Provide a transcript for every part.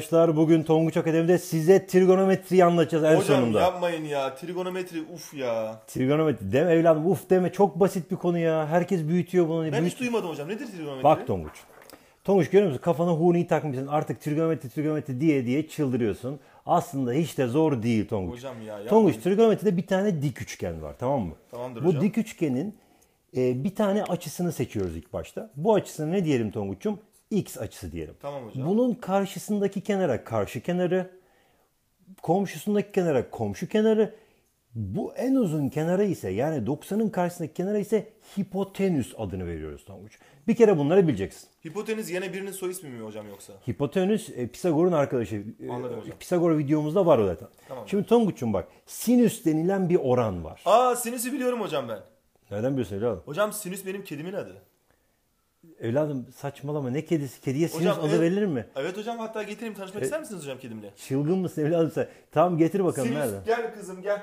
Arkadaşlar bugün Tonguç Akademi'de size trigonometriyi anlatacağız en Hocam, sonunda. Hocam yapmayın ya. Trigonometri uf ya. Trigonometri deme evladım uf deme. Çok basit bir konu ya. Herkes büyütüyor bunu. Ben Büyüt... hiç duymadım hocam. Nedir trigonometri? Bak Tonguç. Tonguç görüyor musun? Kafana huniyi takmışsın. Artık trigonometri trigonometri diye diye çıldırıyorsun. Aslında hiç de zor değil Tonguç. Hocam ya. Yapmayın. Tonguç trigonometride bir tane dik üçgen var tamam mı? Tamamdır Bu hocam. Bu dik üçgenin e, bir tane açısını seçiyoruz ilk başta. Bu açısını ne diyelim Tonguç'um? X açısı diyelim. Tamam hocam. Bunun karşısındaki kenara karşı kenarı, komşusundaki kenara komşu kenarı, bu en uzun kenara ise yani 90'ın karşısındaki kenara ise hipotenüs adını veriyoruz Tonguç. Bir kere bunları bileceksin. Hipotenüs yine birinin soy ismi mi hocam yoksa? Hipotenüs e, Pisagor'un arkadaşı. E, Anladım hocam. Pisagor videomuzda var o zaten. Tamam. Şimdi Tonguç'um bak sinüs denilen bir oran var. Aa sinüsü biliyorum hocam ben. Nereden biliyorsun evladım? Hocam sinüs benim kedimin adı. Evladım saçmalama ne kedisi? Kediye sinüs hocam, adı evet, verilir mi? Evet hocam hatta getireyim tanışmak e, ister misiniz hocam kedimle? Çılgın mısın evladım sen? Tamam getir bakalım sinüs, nereden? gel kızım gel.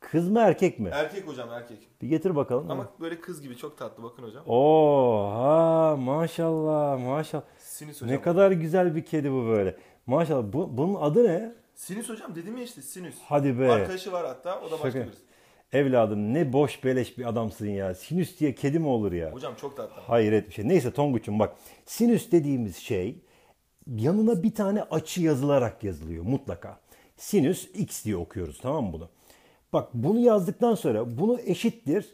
Kız mı erkek mi? Erkek hocam erkek. Bir getir bakalım. Ama ha. böyle kız gibi çok tatlı bakın hocam. Oha maşallah maşallah. Sinüs hocam. Ne kadar güzel bir kedi bu böyle. Maşallah bu, bunun adı ne? Sinüs hocam dedim ya işte sinüs. Hadi be. Arkadaşı var hatta o da başka birisi. Evladım ne boş beleş bir adamsın ya. Sinüs diye kedi mi olur ya? Hocam çok tatlı. Hayret bir şey. Neyse Tonguç'um bak. Sinüs dediğimiz şey yanına bir tane açı yazılarak yazılıyor mutlaka. Sinüs x diye okuyoruz tamam mı bunu? Bak bunu yazdıktan sonra bunu eşittir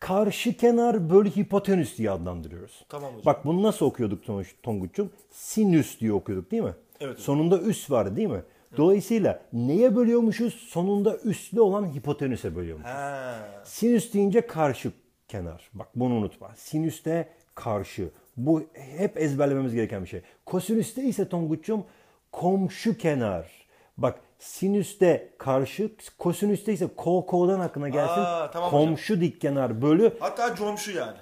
karşı kenar bölü hipotenüs diye adlandırıyoruz. Tamam hocam. Bak bunu nasıl okuyorduk Tonguç'um? Sinüs diye okuyorduk değil mi? Evet. Sonunda üs var değil mi? Dolayısıyla neye bölüyormuşuz? Sonunda üstlü olan hipotenüse bölüyormuşuz. Ha. Sinüs deyince karşı kenar. Bak bunu unutma. Sinüste karşı. Bu hep ezberlememiz gereken bir şey. Kosinüste ise Tonguç'um komşu kenar. Bak sinüste karşı, kosinüste ise kol koldan aklına gelsin. Aa, tamam komşu hocam. dik kenar bölü. Hatta comşu yani.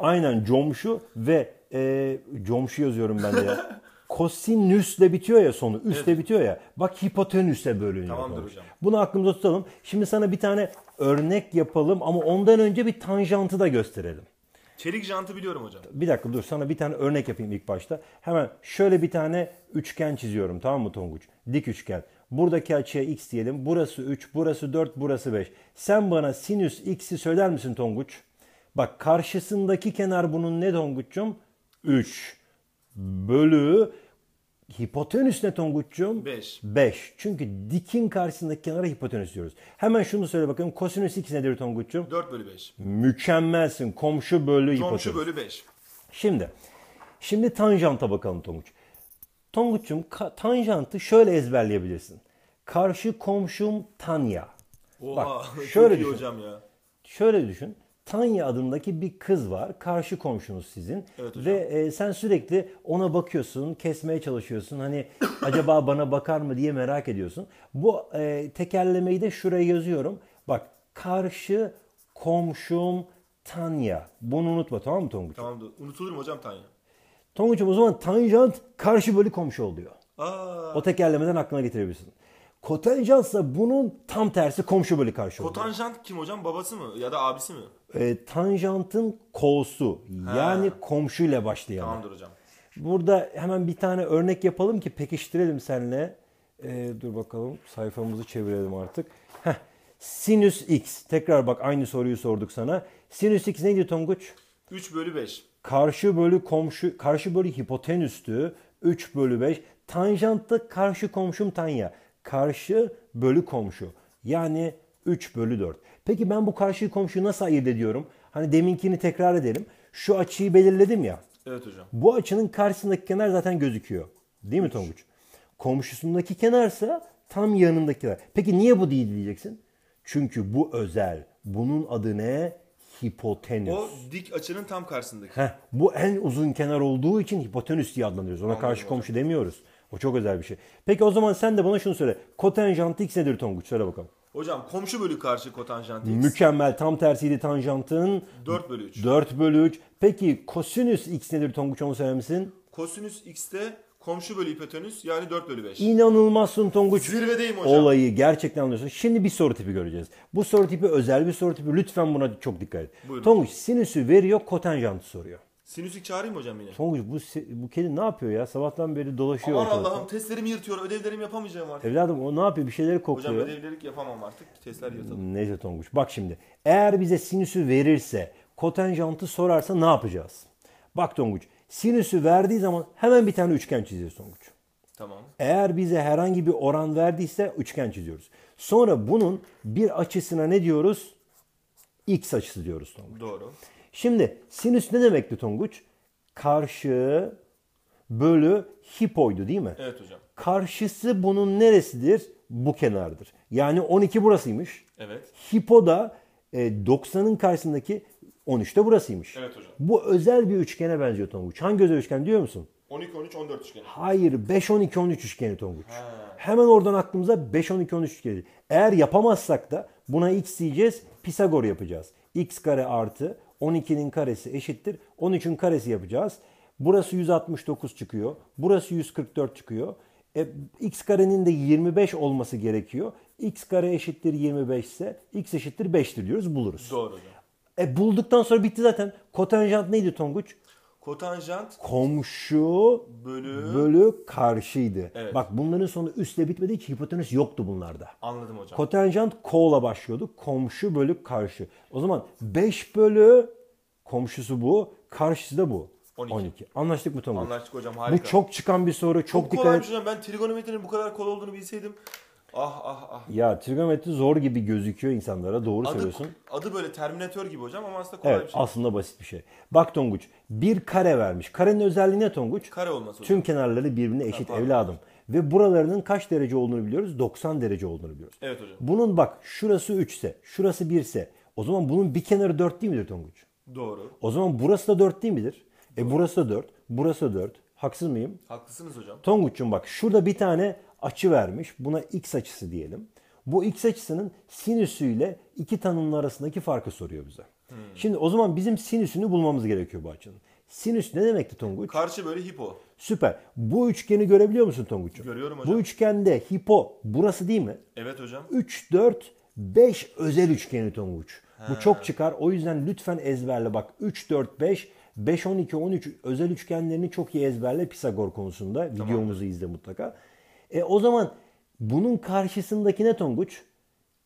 Aynen comşu ve e, comşu yazıyorum ben de ya. kosinüsle bitiyor ya sonu. Üstle evet. bitiyor ya. Bak hipotenüse bölünüyor. Tamamdır hocam. Bunu aklımızda tutalım. Şimdi sana bir tane örnek yapalım ama ondan önce bir tanjantı da gösterelim. Çelik jantı biliyorum hocam. Bir dakika dur sana bir tane örnek yapayım ilk başta. Hemen şöyle bir tane üçgen çiziyorum tamam mı Tonguç? Dik üçgen. Buradaki açıya x diyelim. Burası 3, burası 4, burası 5. Sen bana sinüs x'i söyler misin Tonguç? Bak karşısındaki kenar bunun ne Tonguç'cum? 3 bölü Hipotenüs ne Tonguç'cum? 5. 5. Çünkü dikin karşısındaki kenara hipotenüs diyoruz. Hemen şunu söyle bakalım. Kosinüs 2 nedir Tonguç'cum? 4 bölü 5. Mükemmelsin. Komşu bölü Komşu hipotenüs. Komşu bölü 5. Şimdi. Şimdi tanjanta bakalım Tonguç. Tonguç'cum tanjantı şöyle ezberleyebilirsin. Karşı komşum Tanya. Oha, Bak, şöyle düşün. hocam ya. Şöyle düşün. Tanya adındaki bir kız var. Karşı komşunuz sizin. Evet hocam. Ve e, sen sürekli ona bakıyorsun, kesmeye çalışıyorsun. Hani acaba bana bakar mı diye merak ediyorsun. Bu e, tekerlemeyi de şuraya yazıyorum. Bak karşı komşum Tanya. Bunu unutma tamam mı Tonguç? Tamamdır. Unutulur mu hocam Tanya? Tonguç'um o zaman tanjant karşı bölü komşu oluyor. Aa. O tekerlemeden aklına getirebilirsin. Kotanjans'la bunun tam tersi komşu böyle karşı oluyor. kim hocam? Babası mı? Ya da abisi mi? E, tanjantın ko'su. Yani komşuyla başlayan. Tamamdır hocam. Burada hemen bir tane örnek yapalım ki pekiştirelim seninle. E, dur bakalım sayfamızı çevirelim artık. Heh. Sinüs x. Tekrar bak aynı soruyu sorduk sana. Sinüs x neydi Tonguç? 3 bölü 5. Karşı bölü komşu, karşı bölü hipotenüstü. 3 bölü 5. Tanjantta karşı komşum Tanya karşı bölü komşu. Yani 3 bölü 4. Peki ben bu karşı komşuyu nasıl ayırt ediyorum? Hani deminkini tekrar edelim. Şu açıyı belirledim ya. Evet hocam. Bu açının karşısındaki kenar zaten gözüküyor. Değil mi Tonguç? Komşusundaki kenarsa tam yanındakiler. Peki niye bu değil diyeceksin? Çünkü bu özel. Bunun adı ne? Hipotenüs. O dik açının tam karşısındaki. Heh, bu en uzun kenar olduğu için hipotenüs diye adlandırıyoruz. Ona Anladım karşı hocam. komşu demiyoruz. O çok özel bir şey. Peki o zaman sen de bana şunu söyle. Kotenjant x nedir Tonguç? Söyle bakalım. Hocam komşu bölü karşı kotanjant x. Mükemmel. Tam tersiydi tanjantın. 4 bölü 3. 4 bölü 3. Peki kosinüs x nedir Tonguç onu söyler misin? Kosinüs x de komşu bölü hipotenüs yani 4 bölü 5. İnanılmazsın Tonguç. Zirvedeyim hocam. Olayı gerçekten anlıyorsun. Şimdi bir soru tipi göreceğiz. Bu soru tipi özel bir soru tipi. Lütfen buna çok dikkat et. Buyurun. Tonguç sinüsü veriyor kotanjantı soruyor. Sinüsik çağırayım mı hocam yine? Tonguç bu, bu kedi ne yapıyor ya? Sabahtan beri dolaşıyor. Aman ortalıkta. Allah'ım testlerimi yırtıyor. Ödevlerimi yapamayacağım artık. Evladım o ne yapıyor? Bir şeyleri kokluyor. Hocam ödevleri yapamam artık. Testler yırtalım. Neyse Tonguç. Bak şimdi. Eğer bize sinüsü verirse, kotenjantı sorarsa ne yapacağız? Bak Tonguç. Sinüsü verdiği zaman hemen bir tane üçgen çiziyoruz Tonguç. Tamam. Eğer bize herhangi bir oran verdiyse üçgen çiziyoruz. Sonra bunun bir açısına ne diyoruz? X açısı diyoruz Tonguç. Doğru. Şimdi sinüs ne demekti Tonguç? Karşı bölü hipoydu değil mi? Evet hocam. Karşısı bunun neresidir? Bu kenardır. Yani 12 burasıymış. Evet. Hipo da e, 90'ın karşısındaki 13'te burasıymış. Evet hocam. Bu özel bir üçgene benziyor Tonguç. Hangi özel üçgen diyor musun? 12-13-14 üçgeni. Hayır 5-12-13 üçgeni Tonguç. He. Hemen oradan aklımıza 5-12-13 üçgeni. Eğer yapamazsak da buna x diyeceğiz Pisagor yapacağız. x kare artı 12'nin karesi eşittir. 13'ün karesi yapacağız. Burası 169 çıkıyor. Burası 144 çıkıyor. E, x karenin de 25 olması gerekiyor. x kare eşittir 25 ise x eşittir 5'tir diyoruz buluruz. Doğru. E bulduktan sonra bitti zaten. Kotanjant neydi Tonguç? Kotanjant komşu bölü, bölü karşıydı. Evet. Bak bunların sonu üstle bitmedi ki hipotenüs yoktu bunlarda. Anladım hocam. Kotanjant ko'la başlıyordu. Komşu bölü karşı. O zaman 5 bölü komşusu bu, karşısı da bu. 12. 12. Anlaştık mı tamam? Anlaştık hocam harika. Bu çok çıkan bir soru. Çok, çok dikkat et. Ben trigonometrinin bu kadar kolay olduğunu bilseydim Ah ah ah. Ya trigonometri zor gibi gözüküyor insanlara. Doğru adı, söylüyorsun. Adı böyle Terminator gibi hocam ama aslında kolay evet, bir şey. Aslında basit bir şey. Bak Tonguç bir kare vermiş. Karenin özelliği ne Tonguç? Kare olması. Tüm kenarları birbirine eşit ha, evladım. Ve buralarının kaç derece olduğunu biliyoruz? 90 derece olduğunu biliyoruz. Evet hocam. Bunun bak şurası 3 ise, şurası 1 ise o zaman bunun bir kenarı 4 değil midir Tonguç? Doğru. O zaman burası da 4 değil midir? E, Doğru. E burası da 4, burası da 4. Haksız mıyım? Haklısınız hocam. Tonguç'um bak şurada bir tane açı vermiş. Buna x açısı diyelim. Bu x açısının sinüsüyle iki tanımın arasındaki farkı soruyor bize. Hmm. Şimdi o zaman bizim sinüsünü bulmamız gerekiyor bu açının. Sinüs ne demekti Tonguç? Karşı böyle hipo. Süper. Bu üçgeni görebiliyor musun Tonguç'um? Görüyorum hocam. Bu üçgende hipo burası değil mi? Evet hocam. 3, 4, 5 özel üçgeni Tonguç. He. Bu çok çıkar. O yüzden lütfen ezberle bak. 3, 4, 5, 5, 12, 13 özel üçgenlerini çok iyi ezberle Pisagor konusunda. Tamam. Videomuzu izle mutlaka. E o zaman bunun karşısındaki ne Tonguç?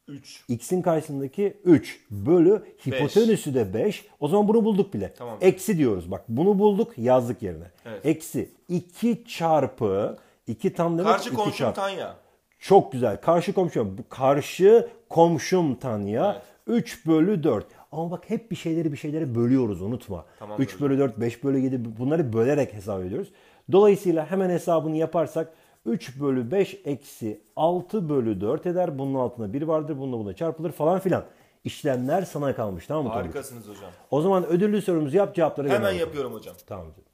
3. X'in karşısındaki 3 bölü hipotenüsü de 5. O zaman bunu bulduk bile. Tamam. Eksi diyoruz. Bak bunu bulduk yazdık yerine. Evet. Eksi 2 çarpı 2 tam demek Karşı komşum çarpı. Tanya. Çok güzel. Karşı komşum. Karşı komşum Tanya. Evet. 3 bölü 4. Ama bak hep bir şeyleri bir şeylere bölüyoruz unutma. Tamam, 3 bölü 4, 5 bölü 7 bunları bölerek hesap ediyoruz. Dolayısıyla hemen hesabını yaparsak 3 bölü 5 eksi 6 bölü 4 eder. Bunun altında 1 vardır. Bununla buna çarpılır falan filan. İşlemler sana kalmış tamam mı? Harikasınız hocam. O zaman ödüllü sorumuzu yap cevapları. Hemen yapıyorum hocam. Tamam hocam.